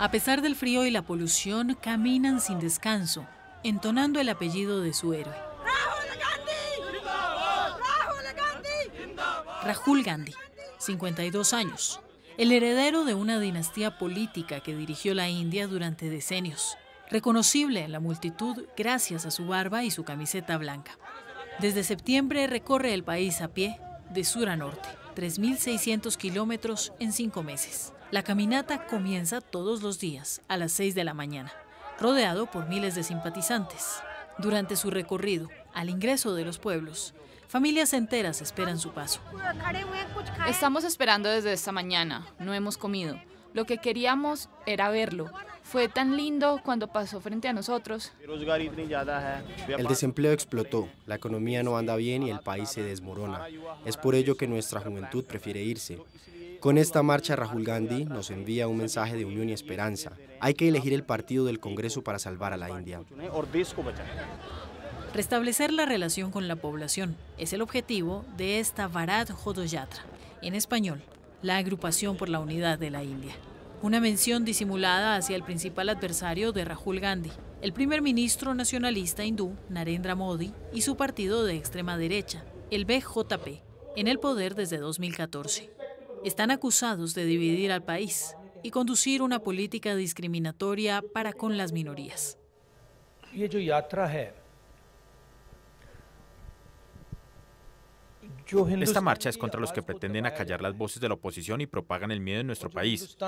A pesar del frío y la polución, caminan sin descanso, entonando el apellido de su héroe. Rahul Gandhi, 52 años, el heredero de una dinastía política que dirigió la India durante decenios, reconocible en la multitud gracias a su barba y su camiseta blanca. Desde septiembre recorre el país a pie, de sur a norte, 3.600 kilómetros en cinco meses. La caminata comienza todos los días a las 6 de la mañana, rodeado por miles de simpatizantes. Durante su recorrido, al ingreso de los pueblos, familias enteras esperan su paso. Estamos esperando desde esta mañana, no hemos comido. Lo que queríamos era verlo. Fue tan lindo cuando pasó frente a nosotros. El desempleo explotó, la economía no anda bien y el país se desmorona. Es por ello que nuestra juventud prefiere irse. Con esta marcha, Rahul Gandhi nos envía un mensaje de unión y esperanza. Hay que elegir el partido del Congreso para salvar a la India. Restablecer la relación con la población es el objetivo de esta Bharat Jodoyatra, en español, la agrupación por la unidad de la India. Una mención disimulada hacia el principal adversario de Rahul Gandhi, el primer ministro nacionalista hindú Narendra Modi y su partido de extrema derecha, el BJP, en el poder desde 2014. Están acusados de dividir al país y conducir una política discriminatoria para con las minorías. Esta marcha es contra los que pretenden acallar las voces de la oposición y propagan el miedo en nuestro país.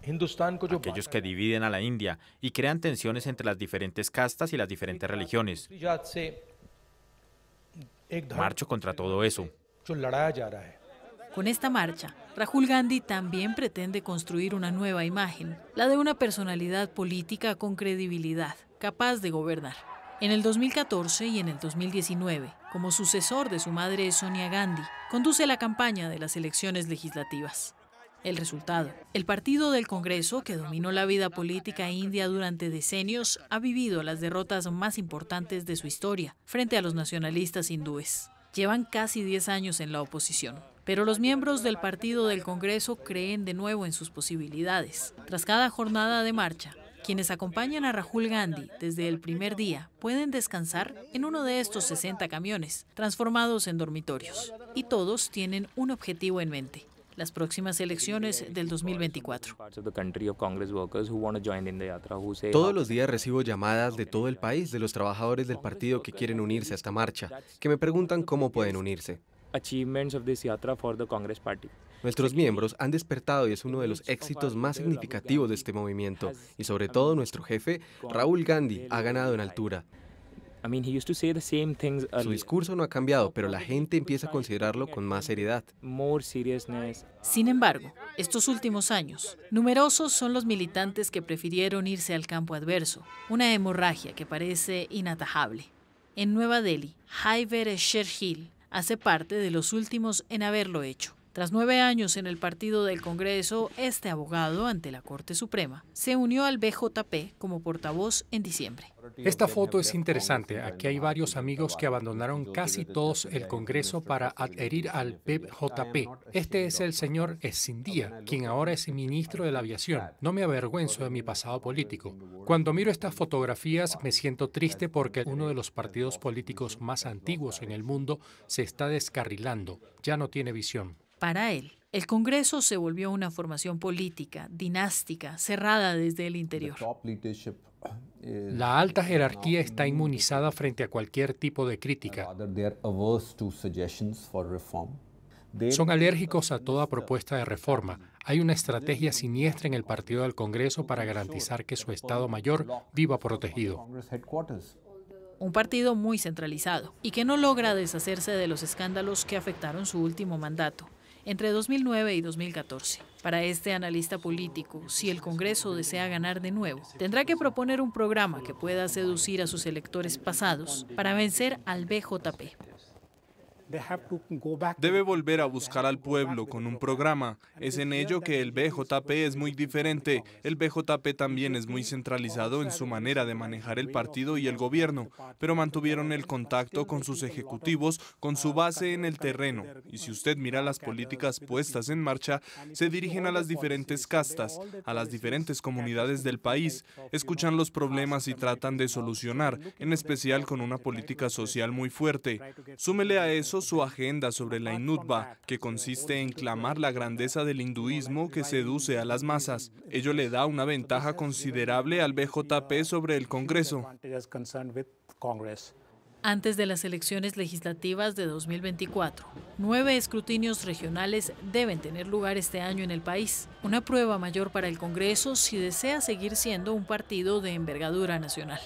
Aquellos que dividen a la India y crean tensiones entre las diferentes castas y las diferentes religiones. Marcho contra todo eso. Con esta marcha, Rahul Gandhi también pretende construir una nueva imagen, la de una personalidad política con credibilidad, capaz de gobernar. En el 2014 y en el 2019, como sucesor de su madre Sonia Gandhi, conduce la campaña de las elecciones legislativas. El resultado, el partido del Congreso, que dominó la vida política india durante decenios, ha vivido las derrotas más importantes de su historia frente a los nacionalistas hindúes. Llevan casi 10 años en la oposición. Pero los miembros del partido del Congreso creen de nuevo en sus posibilidades. Tras cada jornada de marcha, quienes acompañan a Rahul Gandhi desde el primer día pueden descansar en uno de estos 60 camiones, transformados en dormitorios. Y todos tienen un objetivo en mente, las próximas elecciones uh, del 2024. Todos los días recibo llamadas de todo el país de los trabajadores del partido que quieren unirse a esta marcha, que me preguntan cómo pueden unirse. Nuestros miembros han despertado y es uno de los éxitos más significativos de este movimiento. Y sobre todo nuestro jefe, Raúl Gandhi, ha ganado en altura. Su discurso no ha cambiado, pero la gente empieza a considerarlo con más seriedad. Sin embargo, estos últimos años, numerosos son los militantes que prefirieron irse al campo adverso, una hemorragia que parece inatajable. En Nueva Delhi, Haiver Shergill hace parte de los últimos en haberlo hecho. Tras nueve años en el partido del Congreso, este abogado ante la Corte Suprema se unió al BJP como portavoz en diciembre. Esta foto es interesante. Aquí hay varios amigos que abandonaron casi todos el Congreso para adherir al BJP. Este es el señor Escindía, quien ahora es ministro de la Aviación. No me avergüenzo de mi pasado político. Cuando miro estas fotografías me siento triste porque uno de los partidos políticos más antiguos en el mundo se está descarrilando. Ya no tiene visión. Para él, el Congreso se volvió una formación política, dinástica, cerrada desde el interior. Eh, La alta jerarquía está inmunizada frente a cualquier tipo de crítica. Son alérgicos a toda uh, propuesta de reforma. Hay una estrategia siniestra en el partido del Congreso para garantizar que su Estado Mayor viva protegido. Un partido muy centralizado y que no logra deshacerse de los escándalos que afectaron su último mandato entre 2009 y 2014. Para este analista político, si el Congreso desea ganar de nuevo, tendrá que proponer un programa que pueda seducir a sus electores pasados para vencer al BJP. Debe volver a buscar al pueblo con un programa. Es en ello que el BJP es muy diferente. El BJP también es muy centralizado en su manera de manejar el partido y el gobierno, pero mantuvieron el contacto con sus ejecutivos, con su base en el terreno. Y si usted mira las uh, políticas puestas en marcha, se dirigen a las diferentes castas, a las diferentes comunidades del país, escuchan los problemas y tratan de solucionar, en especial con una política social muy fuerte. Súmele a eso su agenda sobre la Inutva, que consiste en clamar la grandeza del hinduismo que seduce a las masas. Ello le da una ventaja considerable al BJP sobre el Congreso. Antes de las elecciones legislativas de 2024, nueve escrutinios regionales deben tener lugar este año en el país, una prueba mayor para el Congreso si desea seguir siendo un partido de envergadura nacional.